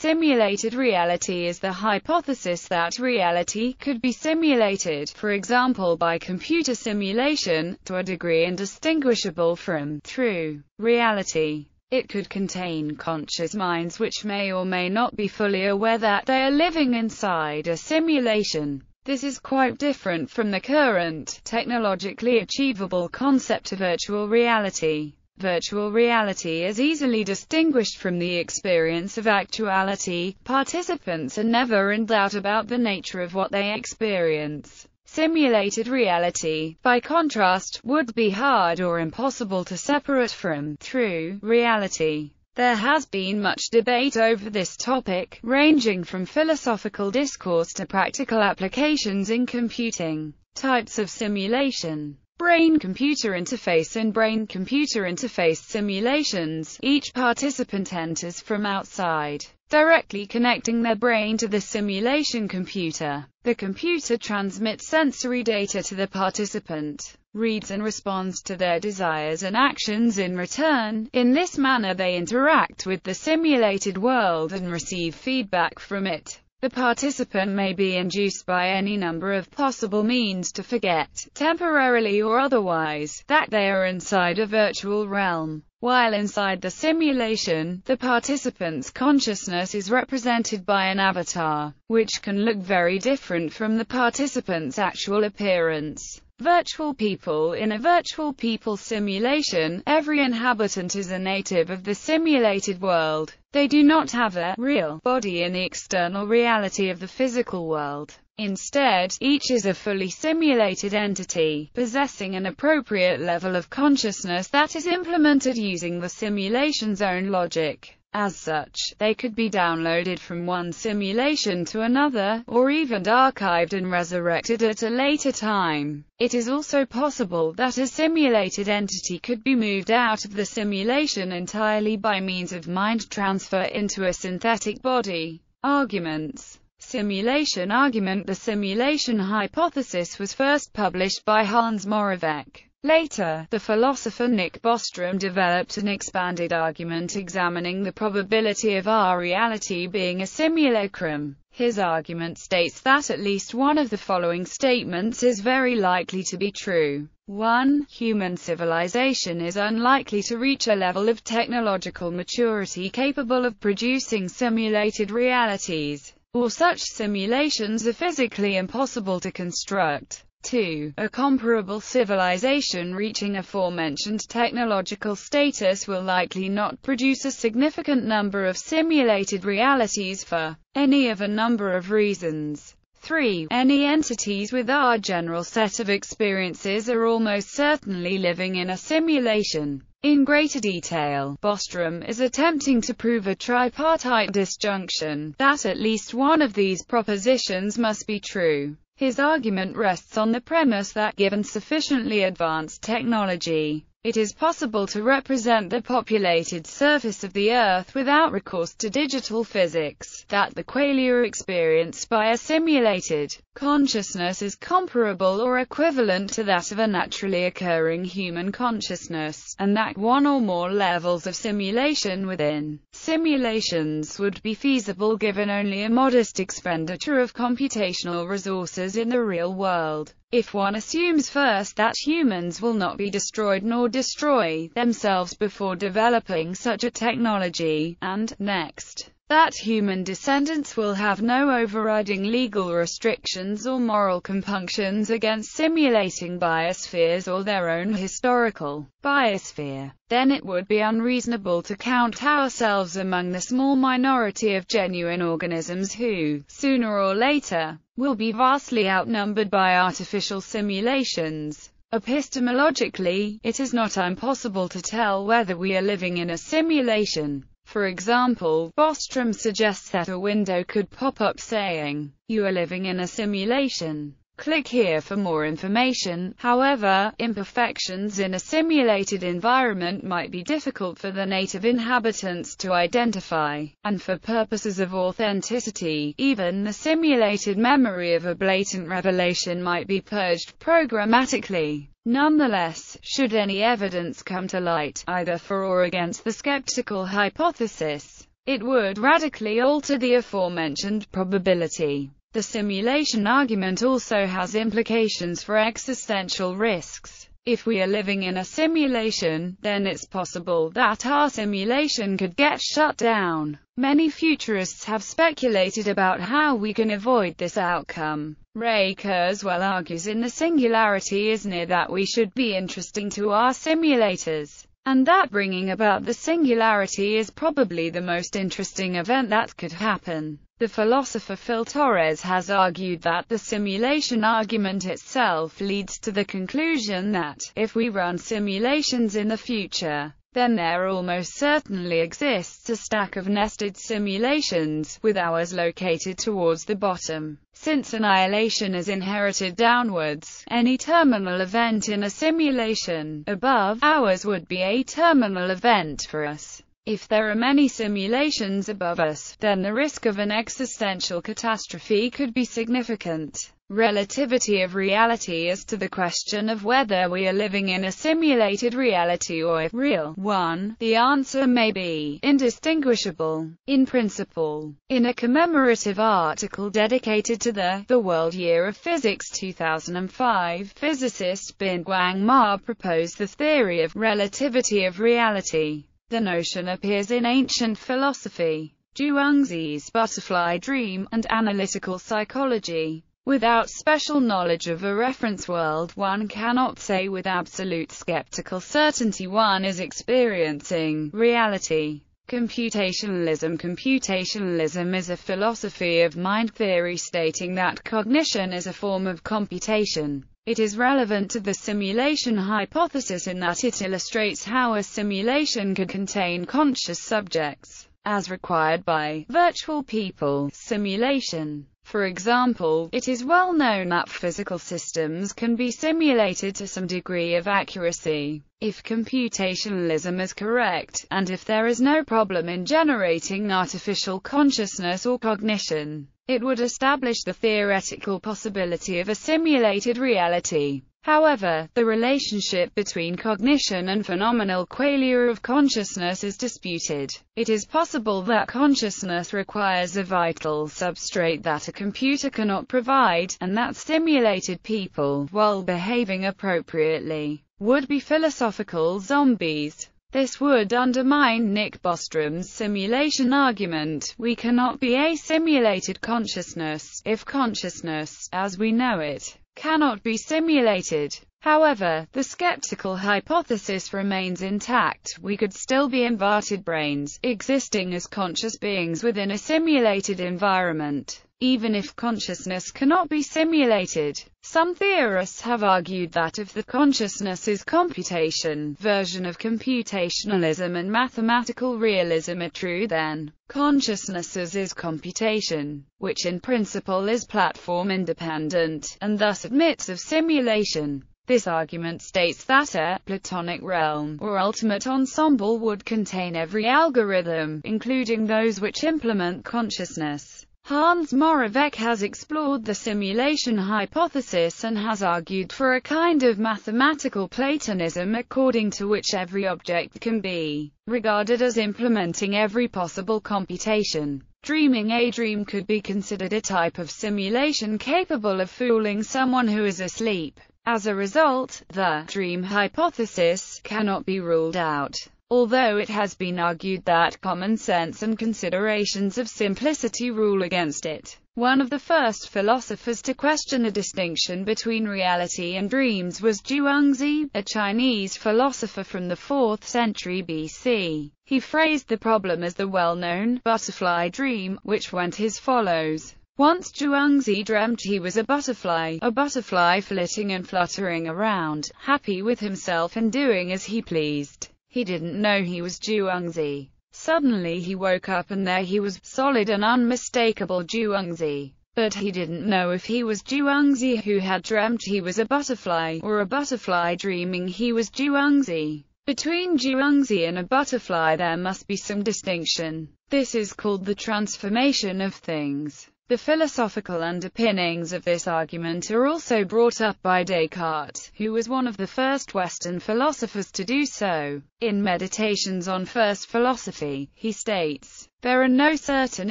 Simulated reality is the hypothesis that reality could be simulated, for example by computer simulation, to a degree indistinguishable from, through, reality. It could contain conscious minds which may or may not be fully aware that they are living inside a simulation. This is quite different from the current, technologically achievable concept of virtual reality. Virtual reality is easily distinguished from the experience of actuality. Participants are never in doubt about the nature of what they experience. Simulated reality, by contrast, would be hard or impossible to separate from true reality. There has been much debate over this topic, ranging from philosophical discourse to practical applications in computing types of simulation brain-computer interface and brain-computer interface simulations, each participant enters from outside, directly connecting their brain to the simulation computer. The computer transmits sensory data to the participant, reads and responds to their desires and actions in return. In this manner they interact with the simulated world and receive feedback from it. The participant may be induced by any number of possible means to forget, temporarily or otherwise, that they are inside a virtual realm. While inside the simulation, the participant's consciousness is represented by an avatar, which can look very different from the participant's actual appearance. Virtual people In a virtual people simulation, every inhabitant is a native of the simulated world. They do not have a real body in the external reality of the physical world. Instead, each is a fully simulated entity, possessing an appropriate level of consciousness that is implemented using the simulation's own logic. As such, they could be downloaded from one simulation to another, or even archived and resurrected at a later time. It is also possible that a simulated entity could be moved out of the simulation entirely by means of mind transfer into a synthetic body. Arguments Simulation argument The simulation hypothesis was first published by Hans Moravec. Later, the philosopher Nick Bostrom developed an expanded argument examining the probability of our reality being a simulacrum. His argument states that at least one of the following statements is very likely to be true. 1. Human civilization is unlikely to reach a level of technological maturity capable of producing simulated realities, or such simulations are physically impossible to construct. 2. A comparable civilization reaching aforementioned technological status will likely not produce a significant number of simulated realities for any of a number of reasons. 3. Any entities with our general set of experiences are almost certainly living in a simulation. In greater detail, Bostrom is attempting to prove a tripartite disjunction, that at least one of these propositions must be true. His argument rests on the premise that given sufficiently advanced technology, it is possible to represent the populated surface of the Earth without recourse to digital physics, that the qualia experienced by a simulated consciousness is comparable or equivalent to that of a naturally occurring human consciousness, and that one or more levels of simulation within simulations would be feasible given only a modest expenditure of computational resources in the real world. If one assumes first that humans will not be destroyed nor destroy themselves before developing such a technology, and, next, that human descendants will have no overriding legal restrictions or moral compunctions against simulating biospheres or their own historical biosphere, then it would be unreasonable to count ourselves among the small minority of genuine organisms who, sooner or later, will be vastly outnumbered by artificial simulations. Epistemologically, it is not impossible to tell whether we are living in a simulation for example, Bostrom suggests that a window could pop up saying, you are living in a simulation. Click here for more information. However, imperfections in a simulated environment might be difficult for the native inhabitants to identify, and for purposes of authenticity, even the simulated memory of a blatant revelation might be purged programmatically. Nonetheless, should any evidence come to light, either for or against the skeptical hypothesis, it would radically alter the aforementioned probability. The simulation argument also has implications for existential risks. If we are living in a simulation, then it's possible that our simulation could get shut down. Many futurists have speculated about how we can avoid this outcome. Ray Kurzweil argues in The Singularity is Near that we should be interesting to our simulators, and that bringing about the singularity is probably the most interesting event that could happen. The philosopher Phil Torres has argued that the simulation argument itself leads to the conclusion that, if we run simulations in the future, then there almost certainly exists a stack of nested simulations, with ours located towards the bottom. Since annihilation is inherited downwards, any terminal event in a simulation above ours would be a terminal event for us. If there are many simulations above us, then the risk of an existential catastrophe could be significant relativity of reality as to the question of whether we are living in a simulated reality or a real one, the answer may be indistinguishable, in principle. In a commemorative article dedicated to the, the World Year of Physics 2005, physicist Bin Guang Ma proposed the theory of relativity of reality. The notion appears in ancient philosophy, Zhuangzi's butterfly dream, and analytical psychology. Without special knowledge of a reference world one cannot say with absolute skeptical certainty one is experiencing reality. Computationalism Computationalism is a philosophy of mind theory stating that cognition is a form of computation. It is relevant to the simulation hypothesis in that it illustrates how a simulation could contain conscious subjects as required by virtual people simulation. For example, it is well known that physical systems can be simulated to some degree of accuracy, if computationalism is correct, and if there is no problem in generating artificial consciousness or cognition, it would establish the theoretical possibility of a simulated reality. However, the relationship between cognition and phenomenal qualia of consciousness is disputed. It is possible that consciousness requires a vital substrate that a computer cannot provide, and that stimulated people, while behaving appropriately, would be philosophical zombies. This would undermine Nick Bostrom's simulation argument, we cannot be a simulated consciousness, if consciousness, as we know it, cannot be simulated. However, the skeptical hypothesis remains intact, we could still be inverted brains, existing as conscious beings within a simulated environment even if consciousness cannot be simulated. Some theorists have argued that if the consciousness is computation, version of computationalism and mathematical realism are true then, consciousness is computation, which in principle is platform independent, and thus admits of simulation. This argument states that a platonic realm, or ultimate ensemble would contain every algorithm, including those which implement consciousness. Hans Moravec has explored the simulation hypothesis and has argued for a kind of mathematical Platonism according to which every object can be regarded as implementing every possible computation. Dreaming a dream could be considered a type of simulation capable of fooling someone who is asleep. As a result, the dream hypothesis cannot be ruled out although it has been argued that common sense and considerations of simplicity rule against it. One of the first philosophers to question the distinction between reality and dreams was Zhuangzi, a Chinese philosopher from the 4th century BC. He phrased the problem as the well-known butterfly dream, which went as follows. Once Zhuangzi dreamt he was a butterfly, a butterfly flitting and fluttering around, happy with himself and doing as he pleased. He didn't know he was Zhuangzi. Suddenly he woke up and there he was, solid and unmistakable Zhuangzi. But he didn't know if he was Zhuangzi who had dreamt he was a butterfly, or a butterfly dreaming he was Zhuangzi. Between Zhuangzi and a butterfly there must be some distinction. This is called the transformation of things. The philosophical underpinnings of this argument are also brought up by Descartes, who was one of the first Western philosophers to do so. In Meditations on First Philosophy, he states, There are no certain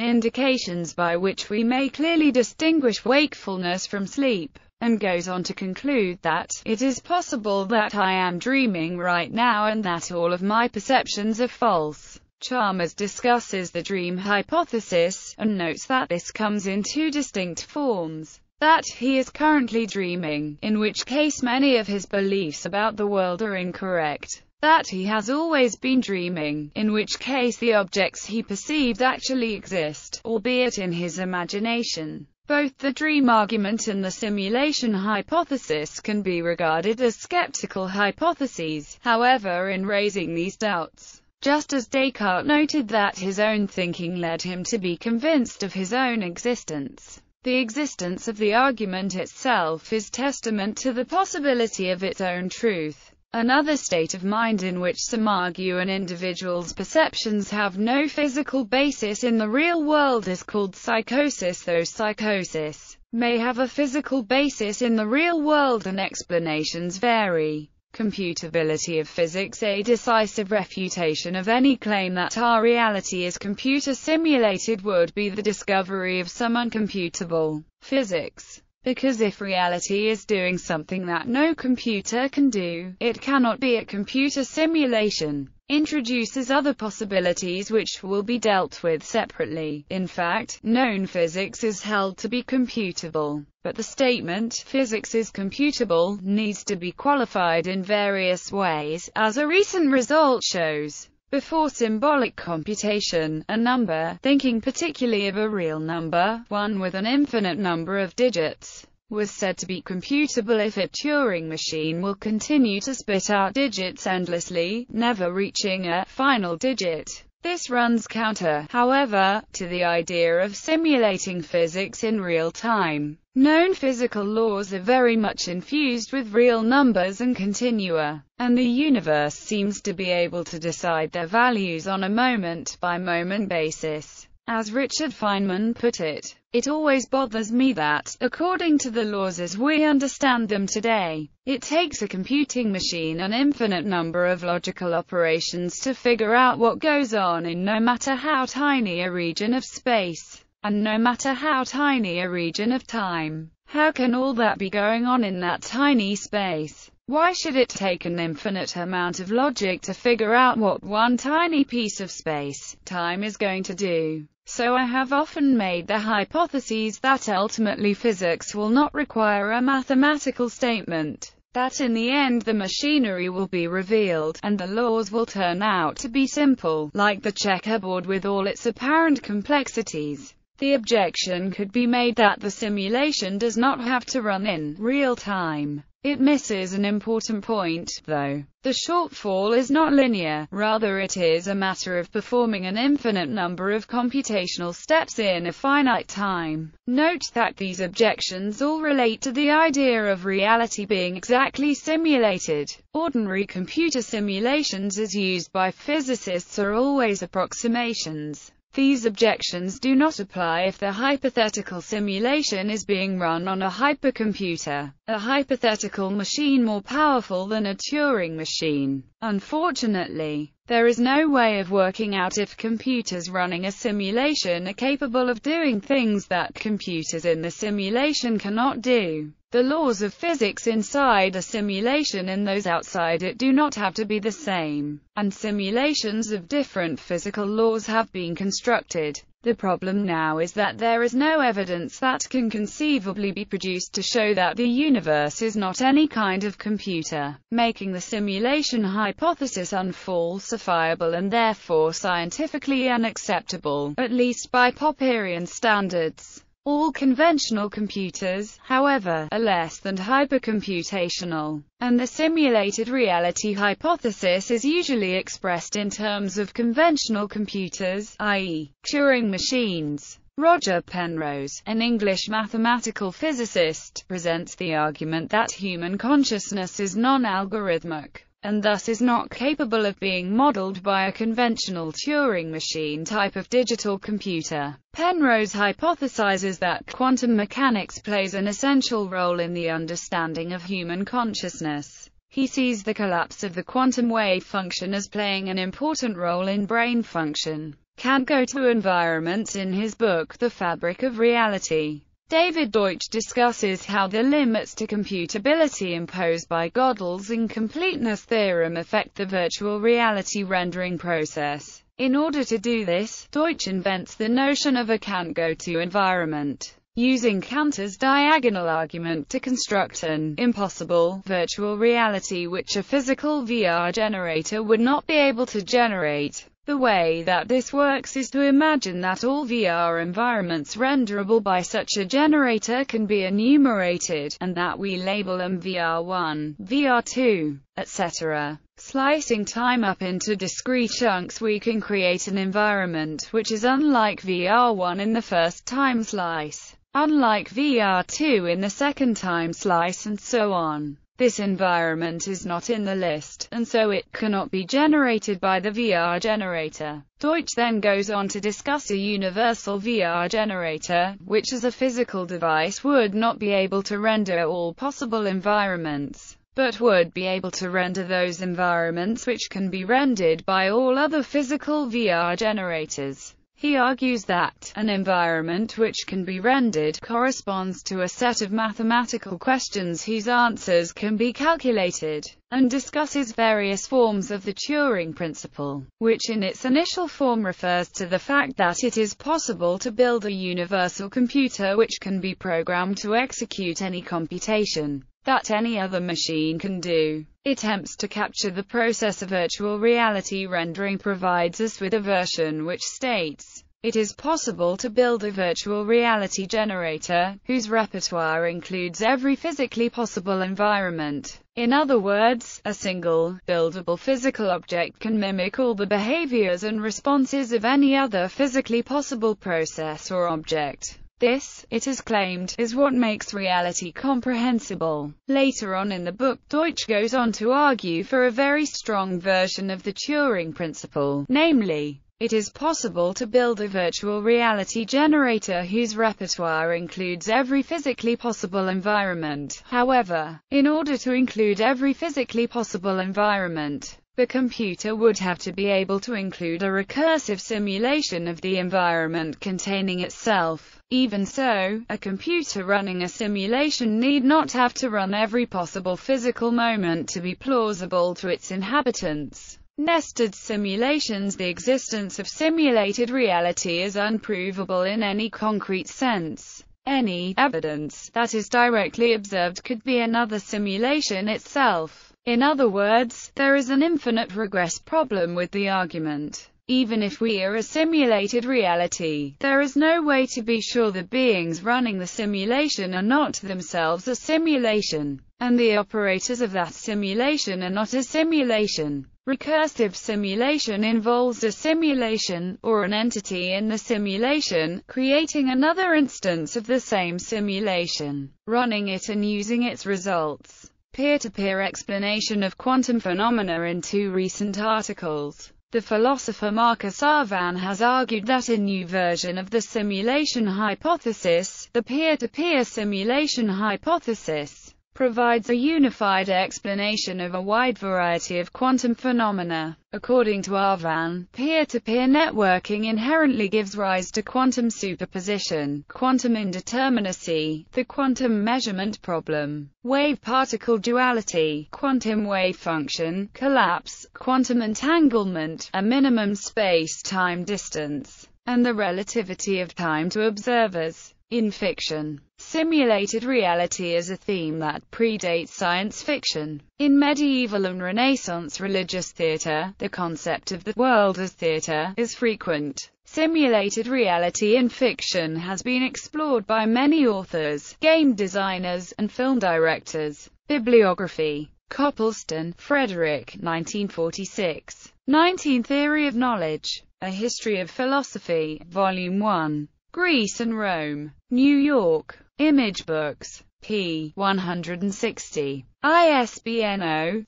indications by which we may clearly distinguish wakefulness from sleep, and goes on to conclude that, it is possible that I am dreaming right now and that all of my perceptions are false. Chalmers discusses the dream hypothesis, and notes that this comes in two distinct forms that he is currently dreaming, in which case many of his beliefs about the world are incorrect, that he has always been dreaming, in which case the objects he perceived actually exist, albeit in his imagination. Both the dream argument and the simulation hypothesis can be regarded as skeptical hypotheses, however in raising these doubts. Just as Descartes noted that his own thinking led him to be convinced of his own existence, the existence of the argument itself is testament to the possibility of its own truth. Another state of mind in which some argue an individual's perceptions have no physical basis in the real world is called psychosis though psychosis may have a physical basis in the real world and explanations vary computability of physics a decisive refutation of any claim that our reality is computer simulated would be the discovery of some uncomputable physics. Because if reality is doing something that no computer can do, it cannot be a computer simulation introduces other possibilities which will be dealt with separately. In fact, known physics is held to be computable, but the statement, physics is computable, needs to be qualified in various ways, as a recent result shows. Before symbolic computation, a number, thinking particularly of a real number, one with an infinite number of digits, was said to be computable if a Turing machine will continue to spit out digits endlessly, never reaching a final digit. This runs counter, however, to the idea of simulating physics in real time. Known physical laws are very much infused with real numbers and continua, and the universe seems to be able to decide their values on a moment-by-moment -moment basis. As Richard Feynman put it, it always bothers me that, according to the laws as we understand them today, it takes a computing machine an infinite number of logical operations to figure out what goes on in no matter how tiny a region of space, and no matter how tiny a region of time. How can all that be going on in that tiny space? Why should it take an infinite amount of logic to figure out what one tiny piece of space, time is going to do? So I have often made the hypotheses that ultimately physics will not require a mathematical statement, that in the end the machinery will be revealed, and the laws will turn out to be simple, like the checkerboard with all its apparent complexities. The objection could be made that the simulation does not have to run in real time. It misses an important point, though. The shortfall is not linear, rather it is a matter of performing an infinite number of computational steps in a finite time. Note that these objections all relate to the idea of reality being exactly simulated. Ordinary computer simulations as used by physicists are always approximations. These objections do not apply if the hypothetical simulation is being run on a hypercomputer, a hypothetical machine more powerful than a Turing machine. Unfortunately, there is no way of working out if computers running a simulation are capable of doing things that computers in the simulation cannot do. The laws of physics inside a simulation and those outside it do not have to be the same, and simulations of different physical laws have been constructed. The problem now is that there is no evidence that can conceivably be produced to show that the universe is not any kind of computer, making the simulation hypothesis unfalsifiable and therefore scientifically unacceptable, at least by Popperian standards. All conventional computers, however, are less than hypercomputational, and the simulated reality hypothesis is usually expressed in terms of conventional computers, i.e., Turing machines. Roger Penrose, an English mathematical physicist, presents the argument that human consciousness is non-algorithmic and thus is not capable of being modeled by a conventional Turing machine type of digital computer. Penrose hypothesizes that quantum mechanics plays an essential role in the understanding of human consciousness. He sees the collapse of the quantum wave function as playing an important role in brain function. can go to environments in his book The Fabric of Reality. David Deutsch discusses how the limits to computability imposed by Gödel's incompleteness theorem affect the virtual reality rendering process. In order to do this, Deutsch invents the notion of a can't-go-to environment, using Cantor's diagonal argument to construct an impossible virtual reality which a physical VR generator would not be able to generate. The way that this works is to imagine that all VR environments renderable by such a generator can be enumerated, and that we label them VR1, VR2, etc. Slicing time up into discrete chunks we can create an environment which is unlike VR1 in the first time slice, unlike VR2 in the second time slice and so on. This environment is not in the list, and so it cannot be generated by the VR generator. Deutsch then goes on to discuss a universal VR generator, which as a physical device would not be able to render all possible environments but would be able to render those environments which can be rendered by all other physical VR generators. He argues that, an environment which can be rendered, corresponds to a set of mathematical questions whose answers can be calculated, and discusses various forms of the Turing principle, which in its initial form refers to the fact that it is possible to build a universal computer which can be programmed to execute any computation that any other machine can do attempts to capture the process of virtual reality rendering provides us with a version which states, it is possible to build a virtual reality generator, whose repertoire includes every physically possible environment. In other words, a single, buildable physical object can mimic all the behaviors and responses of any other physically possible process or object. This, it is claimed, is what makes reality comprehensible. Later on in the book Deutsch goes on to argue for a very strong version of the Turing principle, namely, it is possible to build a virtual reality generator whose repertoire includes every physically possible environment. However, in order to include every physically possible environment, the computer would have to be able to include a recursive simulation of the environment containing itself. Even so, a computer running a simulation need not have to run every possible physical moment to be plausible to its inhabitants. Nested simulations The existence of simulated reality is unprovable in any concrete sense. Any evidence that is directly observed could be another simulation itself. In other words, there is an infinite regress problem with the argument. Even if we are a simulated reality, there is no way to be sure the beings running the simulation are not themselves a simulation, and the operators of that simulation are not a simulation. Recursive simulation involves a simulation, or an entity in the simulation, creating another instance of the same simulation, running it and using its results peer-to-peer explanation of quantum phenomena in two recent articles. The philosopher Marcus Arvan has argued that a new version of the simulation hypothesis, the peer-to-peer -peer simulation hypothesis, provides a unified explanation of a wide variety of quantum phenomena. According to Arvan, peer-to-peer networking inherently gives rise to quantum superposition, quantum indeterminacy, the quantum measurement problem, wave-particle duality, quantum wave function, collapse, quantum entanglement, a minimum space-time distance, and the relativity of time to observers. In fiction, simulated reality is a theme that predates science fiction. In medieval and Renaissance religious theatre, the concept of the world as theatre is frequent. Simulated reality in fiction has been explored by many authors, game designers, and film directors. Bibliography Coppleston, Frederick, 1946. 19 Theory of Knowledge, A History of Philosophy, Volume 1. Greece and Rome, New York, Image Books, p. 160, ISBN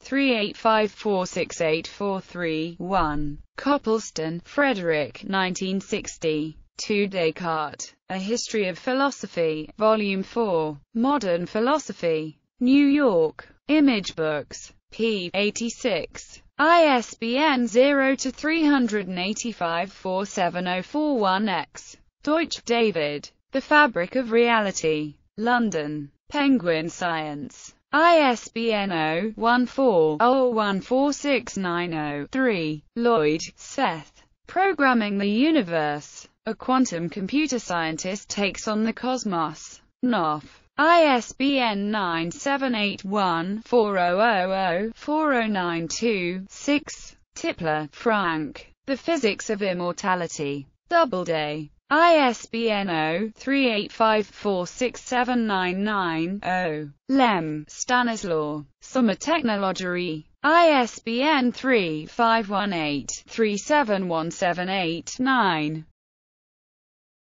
0-38546843-1, Coppleston, Frederick 1960. Two Descartes, A History of Philosophy, Volume 4, Modern Philosophy, New York, Image Books, p. 86. ISBN 0-385-47041-X. Deutsch, David. The Fabric of Reality. London. Penguin Science. ISBN 0-14-014690-3. Lloyd, Seth. Programming the Universe. A Quantum Computer Scientist Takes on the Cosmos. Knopf. ISBN 1 4000 4092 6 Tipler, Frank. The Physics of Immortality. Doubleday. ISBN 0-385467990. Lem, Stanislaw. Summer Technologerie. ISBN 3518-371789.